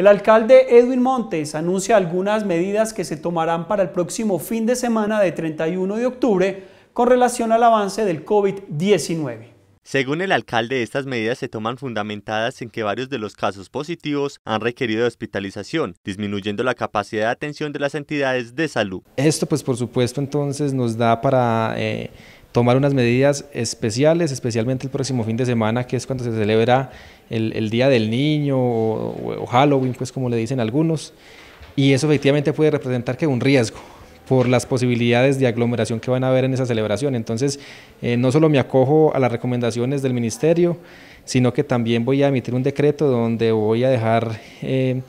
El alcalde Edwin Montes anuncia algunas medidas que se tomarán para el próximo fin de semana de 31 de octubre con relación al avance del COVID-19. Según el alcalde, estas medidas se toman fundamentadas en que varios de los casos positivos han requerido hospitalización, disminuyendo la capacidad de atención de las entidades de salud. Esto, pues por supuesto, entonces nos da para... Eh, tomar unas medidas especiales, especialmente el próximo fin de semana, que es cuando se celebra el, Día del Niño o, Halloween, pues como le dicen algunos, y eso efectivamente puede representar que un riesgo por las posibilidades de aglomeración que van a haber en esa celebración. Entonces, eh, no solo me acojo a las recomendaciones del Ministerio, sino que también voy a emitir un decreto donde voy a dejar... Eh,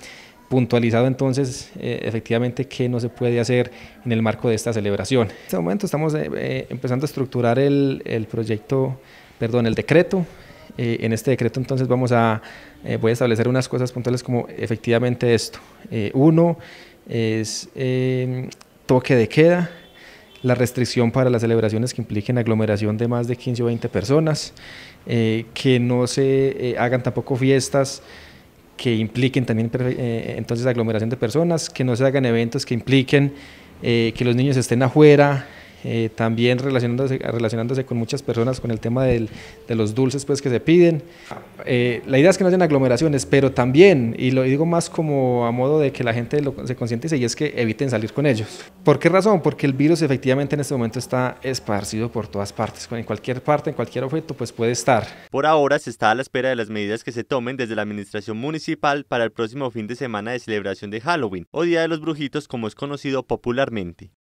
puntualizado entonces eh, efectivamente qué no se puede hacer en el marco de esta celebración. En este momento estamos eh, eh, empezando a estructurar el, el, proyecto, perdón, el decreto. en este decreto entonces vamos a, voy a establecer unas cosas puntuales como efectivamente esto. uno es em, toque de queda, la restricción para las celebraciones que impliquen aglomeración de más de 15 o 20 personas, que no se hagan tampoco fiestas que impliquen también eh, eh, entonces aglomeración de personas, que no se hagan eventos que impliquen eh, que los niños estén afuera, eh, también relacionándose, relacionándose con muchas personas con el tema de los dulces pues, que se piden. Eh, la idea es que no haya aglomeraciones, pero también, y lo digo más como a modo de que la gente se concientice, y es que eviten salir con ellos. ¿Por qué razón? Porque el virus efectivamente en este momento está esparcido por todas partes, en cualquier parte, en cualquier objeto, pues puede estar. Por ahora se está a la espera de las medidas que se tomen desde la Administración Municipal para el próximo fin de semana de celebración de Halloween o Día de los Brujitos como es conocido popularmente.